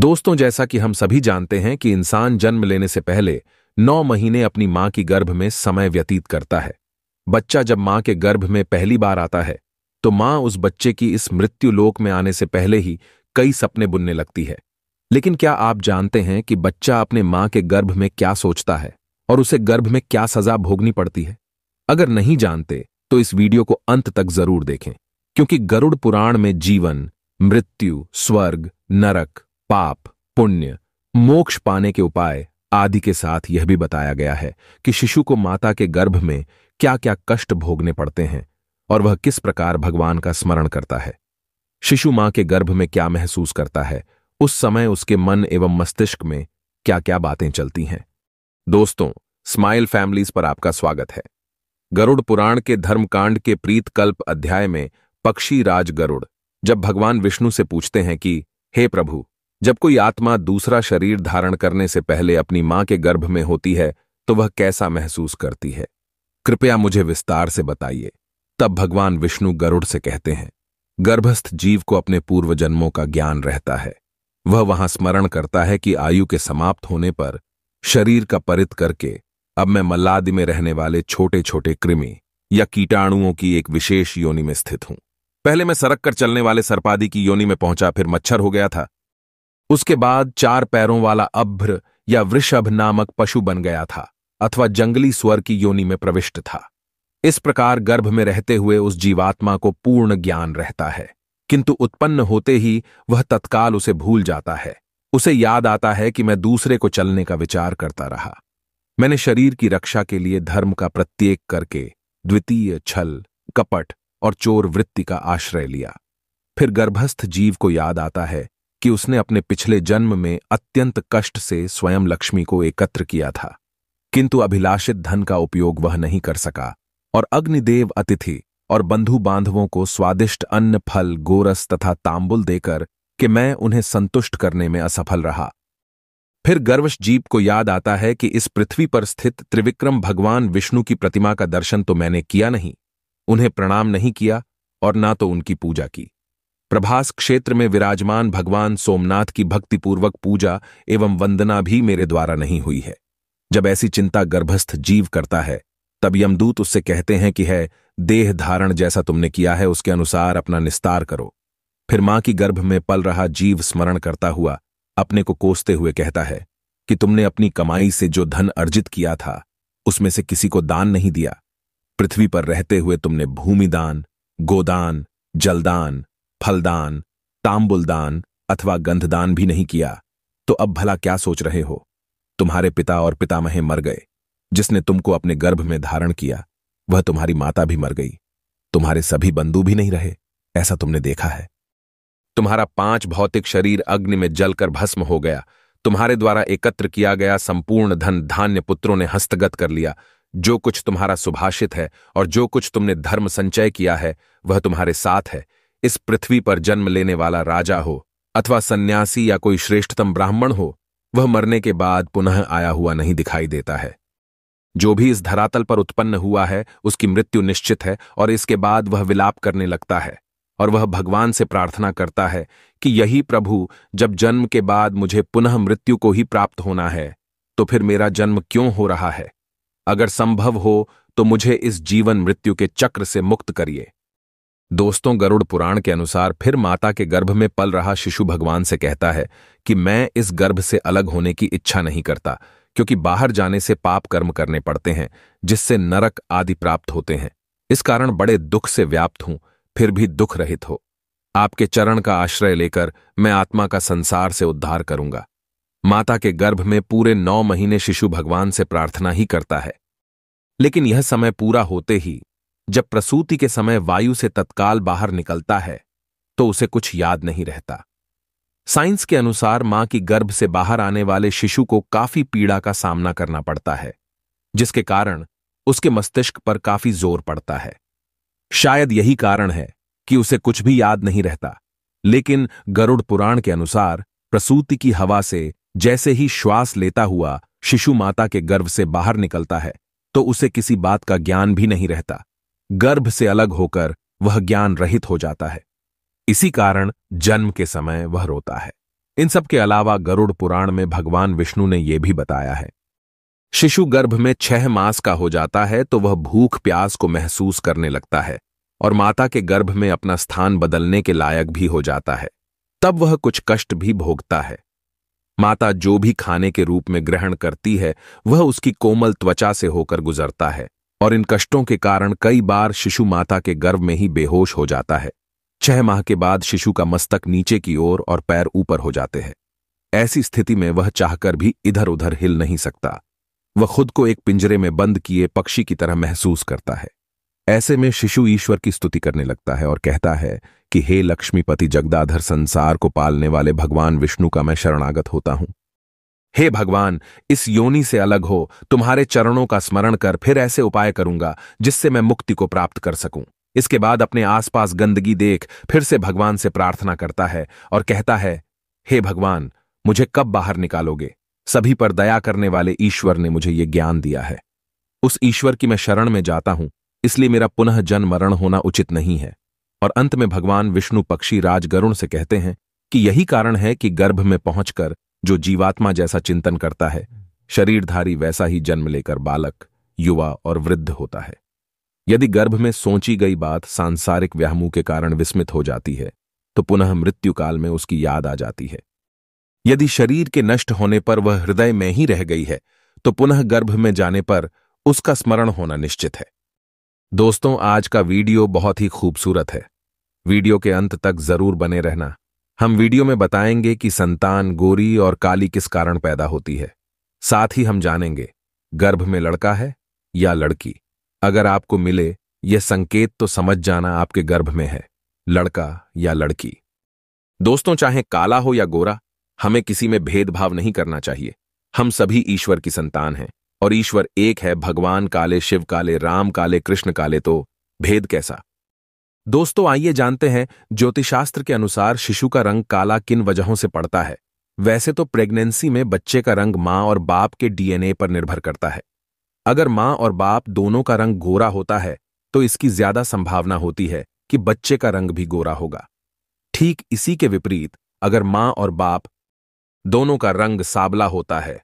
दोस्तों जैसा कि हम सभी जानते हैं कि इंसान जन्म लेने से पहले नौ महीने अपनी मां की गर्भ में समय व्यतीत करता है बच्चा जब मां के गर्भ में पहली बार आता है तो मां उस बच्चे की इस मृत्यु लोक में आने से पहले ही कई सपने बुनने लगती है लेकिन क्या आप जानते हैं कि बच्चा अपने मां के गर्भ में क्या सोचता है और उसे गर्भ में क्या सजा भोगनी पड़ती है अगर नहीं जानते तो इस वीडियो को अंत तक जरूर देखें क्योंकि गरुड़ पुराण में जीवन मृत्यु स्वर्ग नरक पाप पुण्य मोक्ष पाने के उपाय आदि के साथ यह भी बताया गया है कि शिशु को माता के गर्भ में क्या क्या कष्ट भोगने पड़ते हैं और वह किस प्रकार भगवान का स्मरण करता है शिशु मां के गर्भ में क्या महसूस करता है उस समय उसके मन एवं मस्तिष्क में क्या क्या बातें चलती हैं दोस्तों स्माइल फैमिलीज पर आपका स्वागत है गरुड़ पुराण के धर्मकांड के प्रीतकल्प अध्याय में पक्षी राज गरुड़ जब भगवान विष्णु से पूछते हैं कि हे प्रभु जब कोई आत्मा दूसरा शरीर धारण करने से पहले अपनी मां के गर्भ में होती है तो वह कैसा महसूस करती है कृपया मुझे विस्तार से बताइए तब भगवान विष्णु गरुड़ से कहते हैं गर्भस्थ जीव को अपने पूर्व जन्मों का ज्ञान रहता है वह वहां स्मरण करता है कि आयु के समाप्त होने पर शरीर का परित करके अब मैं मल्लादि में रहने वाले छोटे छोटे कृमि या कीटाणुओं की एक विशेष योनि में स्थित हूं पहले मैं सरक कर चलने वाले सरपादी की योनि में पहुंचा फिर मच्छर हो गया था उसके बाद चार पैरों वाला अभ्र या वृषभ नामक पशु बन गया था अथवा जंगली स्वर की योनि में प्रविष्ट था इस प्रकार गर्भ में रहते हुए उस जीवात्मा को पूर्ण ज्ञान रहता है किंतु उत्पन्न होते ही वह तत्काल उसे भूल जाता है उसे याद आता है कि मैं दूसरे को चलने का विचार करता रहा मैंने शरीर की रक्षा के लिए धर्म का प्रत्येक करके द्वितीय छल कपट और चोर वृत्ति का आश्रय लिया फिर गर्भस्थ जीव को याद आता है कि उसने अपने पिछले जन्म में अत्यंत कष्ट से स्वयं लक्ष्मी को एकत्र किया था किंतु अभिलाषित धन का उपयोग वह नहीं कर सका और अग्निदेव अतिथि और बंधु बांधवों को स्वादिष्ट अन्न फल गोरस तथा तांबुल देकर कि मैं उन्हें संतुष्ट करने में असफल रहा फिर गर्वश जीप को याद आता है कि इस पृथ्वी पर स्थित त्रिविक्रम भगवान विष्णु की प्रतिमा का दर्शन तो मैंने किया नहीं उन्हें प्रणाम नहीं किया और ना तो उनकी पूजा की प्रभास क्षेत्र में विराजमान भगवान सोमनाथ की भक्तिपूर्वक पूजा एवं वंदना भी मेरे द्वारा नहीं हुई है जब ऐसी चिंता गर्भस्थ जीव करता है तब यमदूत उससे कहते हैं कि है देह धारण जैसा तुमने किया है उसके अनुसार अपना निस्तार करो फिर मां की गर्भ में पल रहा जीव स्मरण करता हुआ अपने को कोसते हुए कहता है कि तुमने अपनी कमाई से जो धन अर्जित किया था उसमें से किसी को दान नहीं दिया पृथ्वी पर रहते हुए तुमने भूमिदान गोदान जलदान फलदान तांबुलदान अथवा गंधदान भी नहीं किया तो अब भला क्या सोच रहे हो तुम्हारे पिता और पितामह मर गए जिसने तुमको अपने गर्भ में धारण किया वह तुम्हारी माता भी मर गई तुम्हारे सभी बंधु भी नहीं रहे ऐसा तुमने देखा है तुम्हारा पांच भौतिक शरीर अग्नि में जलकर भस्म हो गया तुम्हारे द्वारा एकत्र किया गया संपूर्ण धन धान्य पुत्रों ने हस्तगत कर लिया जो कुछ तुम्हारा सुभाषित है और जो कुछ तुमने धर्म संचय किया है वह तुम्हारे साथ है इस पृथ्वी पर जन्म लेने वाला राजा हो अथवा सन्यासी या कोई श्रेष्ठतम ब्राह्मण हो वह मरने के बाद पुनः आया हुआ नहीं दिखाई देता है जो भी इस धरातल पर उत्पन्न हुआ है उसकी मृत्यु निश्चित है और इसके बाद वह विलाप करने लगता है और वह भगवान से प्रार्थना करता है कि यही प्रभु जब जन्म के बाद मुझे पुनः मृत्यु को ही प्राप्त होना है तो फिर मेरा जन्म क्यों हो रहा है अगर संभव हो तो मुझे इस जीवन मृत्यु के चक्र से मुक्त करिए दोस्तों गरुड़ पुराण के अनुसार फिर माता के गर्भ में पल रहा शिशु भगवान से कहता है कि मैं इस गर्भ से अलग होने की इच्छा नहीं करता क्योंकि बाहर जाने से पाप कर्म करने पड़ते हैं जिससे नरक आदि प्राप्त होते हैं इस कारण बड़े दुख से व्याप्त हूं फिर भी दुख रहित हो आपके चरण का आश्रय लेकर मैं आत्मा का संसार से उद्धार करूंगा माता के गर्भ में पूरे नौ महीने शिशु भगवान से प्रार्थना ही करता है लेकिन यह समय पूरा होते ही जब प्रसूति के समय वायु से तत्काल बाहर निकलता है तो उसे कुछ याद नहीं रहता साइंस के अनुसार मां की गर्भ से बाहर आने वाले शिशु को काफी पीड़ा का सामना करना पड़ता है जिसके कारण उसके मस्तिष्क पर काफी जोर पड़ता है शायद यही कारण है कि उसे कुछ भी याद नहीं रहता लेकिन गरुड़ पुराण के अनुसार प्रसूति की हवा से जैसे ही श्वास लेता हुआ शिशु माता के गर्भ से बाहर निकलता है तो उसे किसी बात का ज्ञान भी नहीं रहता गर्भ से अलग होकर वह ज्ञान रहित हो जाता है इसी कारण जन्म के समय वह रोता है इन सब के अलावा गरुड़ पुराण में भगवान विष्णु ने यह भी बताया है शिशु गर्भ में छह मास का हो जाता है तो वह भूख प्यास को महसूस करने लगता है और माता के गर्भ में अपना स्थान बदलने के लायक भी हो जाता है तब वह कुछ कष्ट भी भोगता है माता जो भी खाने के रूप में ग्रहण करती है वह उसकी कोमल त्वचा से होकर गुजरता है और इन कष्टों के कारण कई बार शिशु माता के गर्भ में ही बेहोश हो जाता है छह माह के बाद शिशु का मस्तक नीचे की ओर और पैर ऊपर हो जाते हैं ऐसी स्थिति में वह चाहकर भी इधर उधर हिल नहीं सकता वह खुद को एक पिंजरे में बंद किए पक्षी की तरह महसूस करता है ऐसे में शिशु ईश्वर की स्तुति करने लगता है और कहता है कि हे लक्ष्मीपति जगदाधर संसार को पालने वाले भगवान विष्णु का मैं शरणागत होता हूं हे भगवान इस योनि से अलग हो तुम्हारे चरणों का स्मरण कर फिर ऐसे उपाय करूंगा जिससे मैं मुक्ति को प्राप्त कर सकूं इसके बाद अपने आसपास गंदगी देख फिर से भगवान से प्रार्थना करता है और कहता है हे भगवान मुझे कब बाहर निकालोगे सभी पर दया करने वाले ईश्वर ने मुझे ये ज्ञान दिया है उस ईश्वर की मैं शरण में जाता हूं इसलिए मेरा पुनः जन्म मरण होना उचित नहीं है और अंत में भगवान विष्णु पक्षी राजगरुण से कहते हैं कि यही कारण है कि गर्भ में पहुंचकर जो जीवात्मा जैसा चिंतन करता है शरीरधारी वैसा ही जन्म लेकर बालक युवा और वृद्ध होता है यदि गर्भ में सोची गई बात सांसारिक व्याहमू के कारण विस्मित हो जाती है तो पुनः मृत्यु काल में उसकी याद आ जाती है यदि शरीर के नष्ट होने पर वह हृदय में ही रह गई है तो पुनः गर्भ में जाने पर उसका स्मरण होना निश्चित है दोस्तों आज का वीडियो बहुत ही खूबसूरत है वीडियो के अंत तक जरूर बने रहना हम वीडियो में बताएंगे कि संतान गोरी और काली किस कारण पैदा होती है साथ ही हम जानेंगे गर्भ में लड़का है या लड़की अगर आपको मिले यह संकेत तो समझ जाना आपके गर्भ में है लड़का या लड़की दोस्तों चाहे काला हो या गोरा हमें किसी में भेदभाव नहीं करना चाहिए हम सभी ईश्वर की संतान हैं और ईश्वर एक है भगवान काले शिव काले राम काले कृष्ण काले तो भेद कैसा दोस्तों आइए जानते हैं ज्योतिषास्त्र के अनुसार शिशु का रंग काला किन वजहों से पड़ता है वैसे तो प्रेगनेंसी में बच्चे का रंग मां और बाप के डीएनए पर निर्भर करता है अगर मां और बाप दोनों का रंग गोरा होता है तो इसकी ज्यादा संभावना होती है कि बच्चे का रंग भी गोरा होगा ठीक इसी के विपरीत अगर मां और बाप दोनों का रंग साबला होता है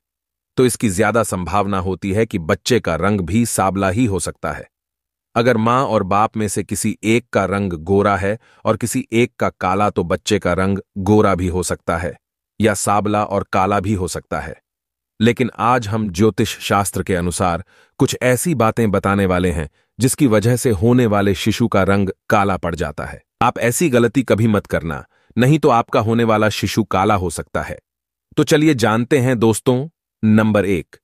तो इसकी ज्यादा संभावना होती है कि बच्चे का रंग भी साबला ही हो सकता है अगर माँ और बाप में से किसी एक का रंग गोरा है और किसी एक का काला तो बच्चे का रंग गोरा भी हो सकता है या साबला और काला भी हो सकता है लेकिन आज हम ज्योतिष शास्त्र के अनुसार कुछ ऐसी बातें बताने वाले हैं जिसकी वजह से होने वाले शिशु का रंग काला पड़ जाता है आप ऐसी गलती कभी मत करना नहीं तो आपका होने वाला शिशु काला हो सकता है तो चलिए जानते हैं दोस्तों नंबर एक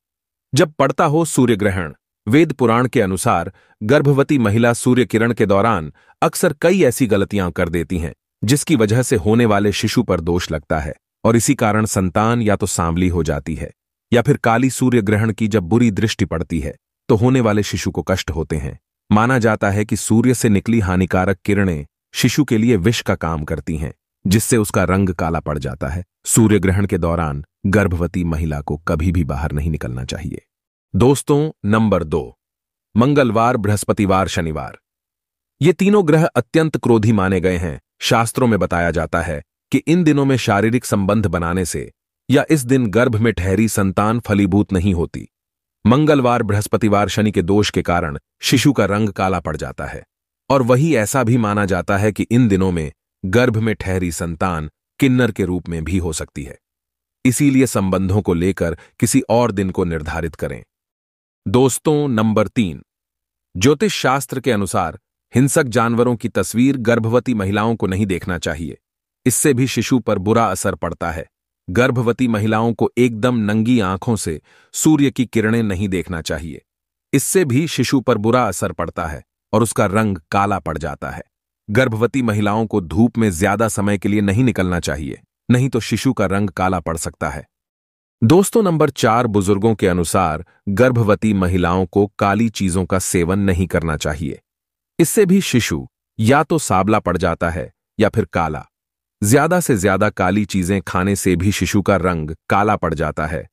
जब पड़ता हो सूर्य ग्रहण वेद पुराण के अनुसार गर्भवती महिला सूर्य किरण के दौरान अक्सर कई ऐसी गलतियां कर देती हैं जिसकी वजह से होने वाले शिशु पर दोष लगता है और इसी कारण संतान या तो सांवली हो जाती है या फिर काली सूर्य ग्रहण की जब बुरी दृष्टि पड़ती है तो होने वाले शिशु को कष्ट होते हैं माना जाता है कि सूर्य से निकली हानिकारक किरणें शिशु के लिए विष का काम करती हैं जिससे उसका रंग काला पड़ जाता है सूर्य ग्रहण के दौरान गर्भवती महिला को कभी भी बाहर नहीं निकलना चाहिए दोस्तों नंबर दो मंगलवार बृहस्पतिवार शनिवार ये तीनों ग्रह अत्यंत क्रोधी माने गए हैं शास्त्रों में बताया जाता है कि इन दिनों में शारीरिक संबंध बनाने से या इस दिन गर्भ में ठहरी संतान फलीभूत नहीं होती मंगलवार बृहस्पतिवार शनि के दोष के कारण शिशु का रंग काला पड़ जाता है और वही ऐसा भी माना जाता है कि इन दिनों में गर्भ में ठहरी संतान किन्नर के रूप में भी हो सकती है इसीलिए संबंधों को लेकर किसी और दिन को निर्धारित करें दोस्तों नंबर तीन ज्योतिष शास्त्र के अनुसार हिंसक जानवरों की तस्वीर गर्भवती महिलाओं को नहीं देखना चाहिए इससे भी शिशु पर बुरा असर पड़ता है गर्भवती महिलाओं को एकदम नंगी आंखों से सूर्य की किरणें नहीं देखना चाहिए इससे भी शिशु पर बुरा असर पड़ता है और उसका रंग काला पड़ जाता है गर्भवती महिलाओं को धूप में ज्यादा समय के लिए नहीं निकलना चाहिए नहीं तो शिशु का रंग काला पड़ सकता है दोस्तों नंबर चार बुजुर्गों के अनुसार गर्भवती महिलाओं को काली चीजों का सेवन नहीं करना चाहिए इससे भी शिशु या तो साबला पड़ जाता है या फिर काला ज्यादा से ज्यादा काली चीजें खाने से भी शिशु का रंग काला पड़ जाता है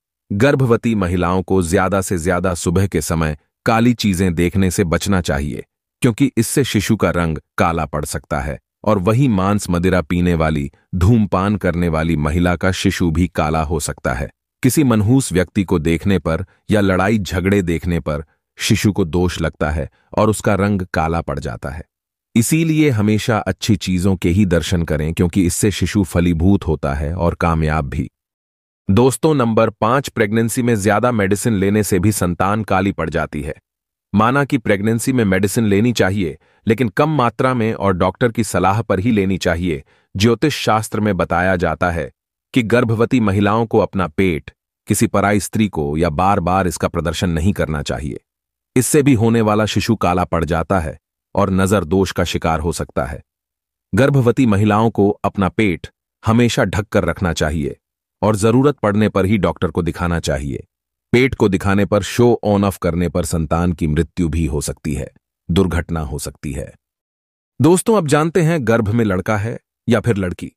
गर्भवती महिलाओं को ज्यादा से ज्यादा सुबह के समय काली चीजें देखने से बचना चाहिए क्योंकि इससे शिशु का रंग काला पड़ सकता है और वही मांस मदिरा पीने वाली धूमपान करने वाली महिला का शिशु भी काला हो सकता है किसी मनहूस व्यक्ति को देखने पर या लड़ाई झगड़े देखने पर शिशु को दोष लगता है और उसका रंग काला पड़ जाता है इसीलिए हमेशा अच्छी चीजों के ही दर्शन करें क्योंकि इससे शिशु फलीभूत होता है और कामयाब भी दोस्तों नंबर पांच प्रेगनेंसी में ज्यादा मेडिसिन लेने से भी संतान काली पड़ जाती है माना कि प्रेगनेंसी में मेडिसिन लेनी चाहिए लेकिन कम मात्रा में और डॉक्टर की सलाह पर ही लेनी चाहिए ज्योतिष शास्त्र में बताया जाता है कि गर्भवती महिलाओं को अपना पेट किसी पराई स्त्री को या बार बार इसका प्रदर्शन नहीं करना चाहिए इससे भी होने वाला शिशु काला पड़ जाता है और नजर दोष का शिकार हो सकता है गर्भवती महिलाओं को अपना पेट हमेशा ढककर रखना चाहिए और जरूरत पड़ने पर ही डॉक्टर को दिखाना चाहिए पेट को दिखाने पर शो ऑन ऑफ करने पर संतान की मृत्यु भी हो सकती है दुर्घटना हो सकती है दोस्तों अब जानते हैं गर्भ में लड़का है या फिर लड़की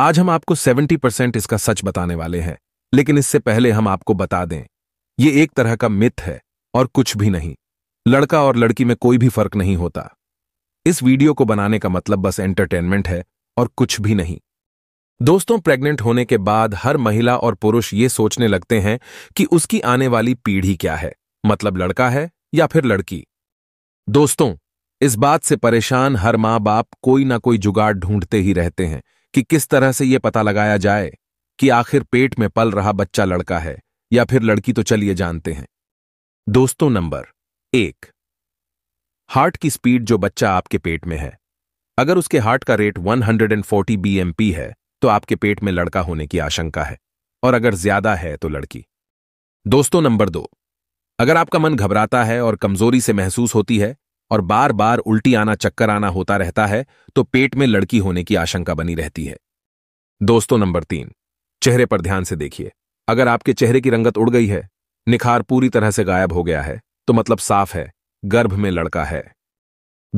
आज हम आपको 70 परसेंट इसका सच बताने वाले हैं लेकिन इससे पहले हम आपको बता दें ये एक तरह का मिथ है और कुछ भी नहीं लड़का और लड़की में कोई भी फर्क नहीं होता इस वीडियो को बनाने का मतलब बस एंटरटेनमेंट है और कुछ भी नहीं दोस्तों प्रेग्नेंट होने के बाद हर महिला और पुरुष ये सोचने लगते हैं कि उसकी आने वाली पीढ़ी क्या है मतलब लड़का है या फिर लड़की दोस्तों इस बात से परेशान हर मां बाप कोई ना कोई जुगाड़ ढूंढते ही रहते हैं कि किस तरह से यह पता लगाया जाए कि आखिर पेट में पल रहा बच्चा लड़का है या फिर लड़की तो चलिए जानते हैं दोस्तों नंबर एक हार्ट की स्पीड जो बच्चा आपके पेट में है अगर उसके हार्ट का रेट 140 हंड्रेड है तो आपके पेट में लड़का होने की आशंका है और अगर ज्यादा है तो लड़की दोस्तों नंबर दो अगर आपका मन घबराता है और कमजोरी से महसूस होती है और बार बार उल्टी आना चक्कर आना होता रहता है तो पेट में लड़की होने की आशंका बनी रहती है दोस्तों नंबर तीन चेहरे पर ध्यान से देखिए अगर आपके चेहरे की रंगत उड़ गई है निखार पूरी तरह से गायब हो गया है तो मतलब साफ है गर्भ में लड़का है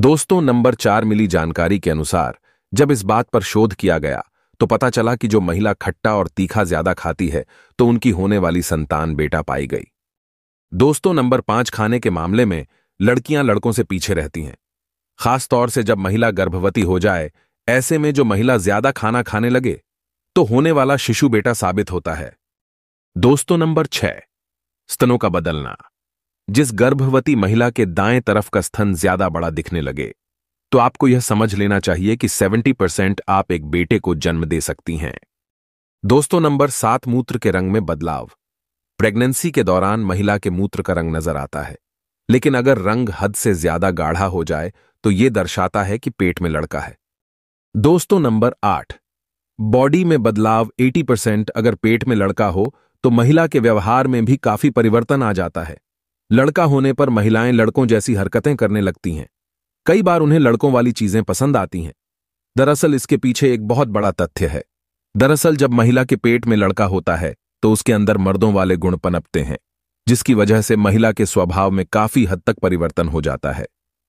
दोस्तों नंबर चार मिली जानकारी के अनुसार जब इस बात पर शोध किया गया तो पता चला कि जो महिला खट्टा और तीखा ज्यादा खाती है तो उनकी होने वाली संतान बेटा पाई गई दोस्तों नंबर पांच खाने के मामले में लड़कियां लड़कों से पीछे रहती हैं खास तौर से जब महिला गर्भवती हो जाए ऐसे में जो महिला ज्यादा खाना खाने लगे तो होने वाला शिशु बेटा साबित होता है दोस्तों नंबर छह स्तनों का बदलना जिस गर्भवती महिला के दाएं तरफ का स्तन ज्यादा बड़ा दिखने लगे तो आपको यह समझ लेना चाहिए कि 70 परसेंट आप एक बेटे को जन्म दे सकती हैं दोस्तों नंबर सात मूत्र के रंग में बदलाव प्रेगनेंसी के दौरान महिला के मूत्र का रंग नजर आता है लेकिन अगर रंग हद से ज्यादा गाढ़ा हो जाए तो ये दर्शाता है कि पेट में लड़का है दोस्तों नंबर आठ बॉडी में बदलाव 80 परसेंट अगर पेट में लड़का हो तो महिला के व्यवहार में भी काफी परिवर्तन आ जाता है लड़का होने पर महिलाएं लड़कों जैसी हरकतें करने लगती हैं कई बार उन्हें लड़कों वाली चीजें पसंद आती हैं दरअसल इसके पीछे एक बहुत बड़ा तथ्य है दरअसल जब महिला के पेट में लड़का होता है तो उसके अंदर मर्दों वाले गुण पनपते हैं जिसकी वजह से महिला के स्वभाव में काफी हद तक परिवर्तन हो जाता है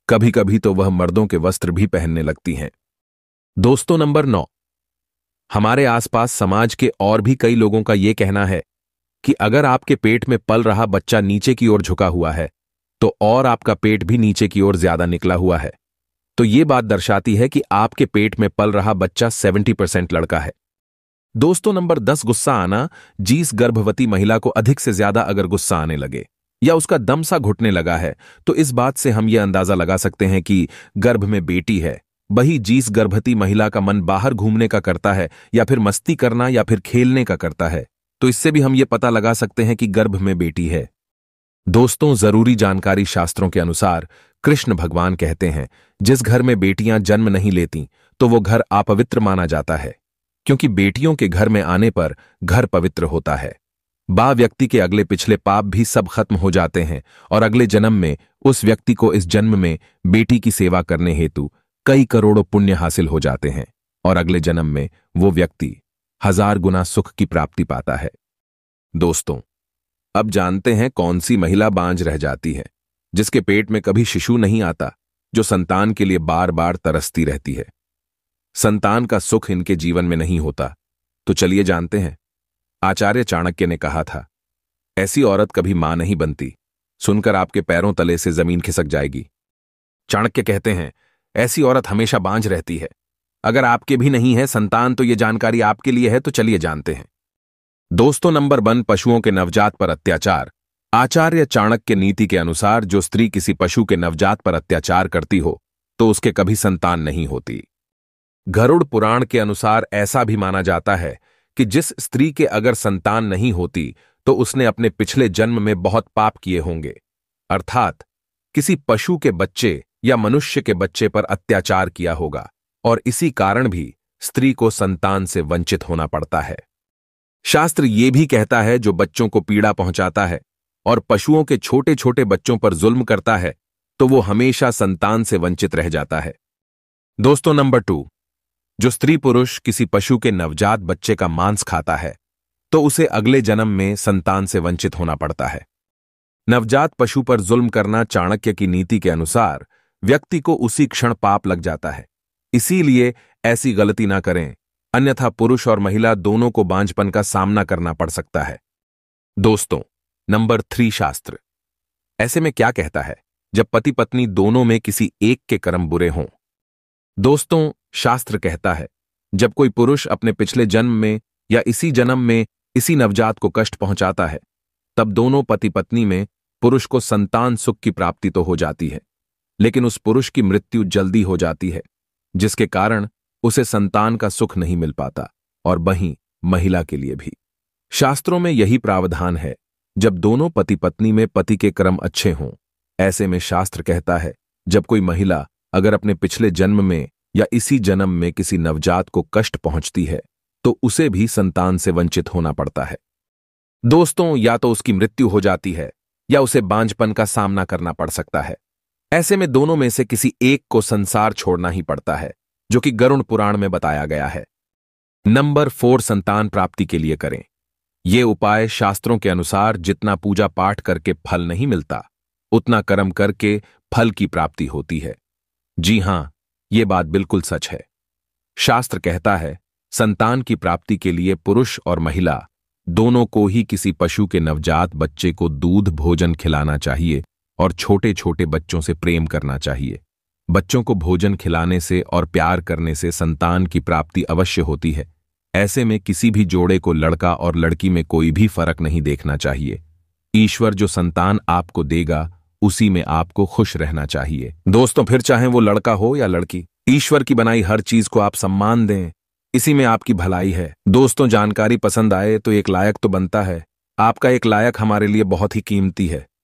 कभी कभी तो वह मर्दों के वस्त्र भी पहनने लगती हैं दोस्तों नंबर नौ हमारे आसपास समाज के और भी कई लोगों का यह कहना है कि अगर आपके पेट में पल रहा बच्चा नीचे की ओर झुका हुआ है तो और आपका पेट भी नीचे की ओर ज्यादा निकला हुआ है तो ये बात दर्शाती है कि आपके पेट में पल रहा बच्चा 70 परसेंट लड़का है दोस्तों नंबर दस गुस्सा आना जीस गर्भवती महिला को अधिक से ज्यादा अगर गुस्सा आने लगे या उसका दम सा घुटने लगा है तो इस बात से हम यह अंदाजा लगा सकते हैं कि गर्भ में बेटी है वही जीस गर्भवती महिला का मन बाहर घूमने का करता है या फिर मस्ती करना या फिर खेलने का करता है तो इससे भी हम ये पता लगा सकते हैं कि गर्भ में बेटी है दोस्तों जरूरी जानकारी शास्त्रों के अनुसार कृष्ण भगवान कहते हैं जिस घर में बेटियां जन्म नहीं लेती तो वो घर आपवित्र माना जाता है क्योंकि बेटियों के घर में आने पर घर पवित्र होता है बा व्यक्ति के अगले पिछले पाप भी सब खत्म हो जाते हैं और अगले जन्म में उस व्यक्ति को इस जन्म में बेटी की सेवा करने हेतु कई करोड़ों पुण्य हासिल हो जाते हैं और अगले जन्म में वो व्यक्ति हजार गुना सुख की प्राप्ति पाता है दोस्तों अब जानते हैं कौन सी महिला बांझ रह जाती है जिसके पेट में कभी शिशु नहीं आता जो संतान के लिए बार बार तरसती रहती है संतान का सुख इनके जीवन में नहीं होता तो चलिए जानते हैं आचार्य चाणक्य ने कहा था ऐसी औरत कभी मां नहीं बनती सुनकर आपके पैरों तले से जमीन खिसक जाएगी चाणक्य कहते हैं ऐसी औरत हमेशा बांझ रहती है अगर आपके भी नहीं है संतान तो ये जानकारी आपके लिए है तो चलिए जानते हैं दोस्तों नंबर वन पशुओं के नवजात पर अत्याचार आचार्य चाणक्य नीति के अनुसार जो स्त्री किसी पशु के नवजात पर अत्याचार करती हो तो उसके कभी संतान नहीं होती गरुड़ पुराण के अनुसार ऐसा भी माना जाता है कि जिस स्त्री के अगर संतान नहीं होती तो उसने अपने पिछले जन्म में बहुत पाप किए होंगे अर्थात किसी पशु के बच्चे या मनुष्य के बच्चे पर अत्याचार किया होगा और इसी कारण भी स्त्री को संतान से वंचित होना पड़ता है शास्त्र ये भी कहता है जो बच्चों को पीड़ा पहुंचाता है और पशुओं के छोटे छोटे बच्चों पर जुल्म करता है तो वो हमेशा संतान से वंचित रह जाता है दोस्तों नंबर टू जो स्त्री पुरुष किसी पशु के नवजात बच्चे का मांस खाता है तो उसे अगले जन्म में संतान से वंचित होना पड़ता है नवजात पशु पर जुल्म करना चाणक्य की नीति के अनुसार व्यक्ति को उसी क्षण पाप लग जाता है इसीलिए ऐसी गलती ना करें अन्यथा पुरुष और महिला दोनों को बांझपन का सामना करना पड़ सकता है दोस्तों नंबर थ्री शास्त्र ऐसे में क्या कहता है जब पति पत्नी दोनों में किसी एक के कर्म बुरे हों दोस्तों शास्त्र कहता है जब कोई पुरुष अपने पिछले जन्म में या इसी जन्म में इसी नवजात को कष्ट पहुंचाता है तब दोनों पति पत्नी में पुरुष को संतान सुख की प्राप्ति तो हो जाती है लेकिन उस पुरुष की मृत्यु जल्दी हो जाती है जिसके कारण उसे संतान का सुख नहीं मिल पाता और वहीं महिला के लिए भी शास्त्रों में यही प्रावधान है जब दोनों पति पत्नी में पति के क्रम अच्छे हों ऐसे में शास्त्र कहता है जब कोई महिला अगर अपने पिछले जन्म में या इसी जन्म में किसी नवजात को कष्ट पहुंचती है तो उसे भी संतान से वंचित होना पड़ता है दोस्तों या तो उसकी मृत्यु हो जाती है या उसे बांझपन का सामना करना पड़ सकता है ऐसे में दोनों में से किसी एक को संसार छोड़ना ही पड़ता है जो कि गरुण पुराण में बताया गया है नंबर फोर संतान प्राप्ति के लिए करें ये उपाय शास्त्रों के अनुसार जितना पूजा पाठ करके फल नहीं मिलता उतना कर्म करके फल की प्राप्ति होती है जी हां ये बात बिल्कुल सच है शास्त्र कहता है संतान की प्राप्ति के लिए पुरुष और महिला दोनों को ही किसी पशु के नवजात बच्चे को दूध भोजन खिलाना चाहिए और छोटे छोटे बच्चों से प्रेम करना चाहिए बच्चों को भोजन खिलाने से और प्यार करने से संतान की प्राप्ति अवश्य होती है ऐसे में किसी भी जोड़े को लड़का और लड़की में कोई भी फर्क नहीं देखना चाहिए ईश्वर जो संतान आपको देगा उसी में आपको खुश रहना चाहिए दोस्तों फिर चाहे वो लड़का हो या लड़की ईश्वर की बनाई हर चीज को आप सम्मान दें इसी में आपकी भलाई है दोस्तों जानकारी पसंद आए तो एक लायक तो बनता है आपका एक लायक हमारे लिए बहुत ही कीमती है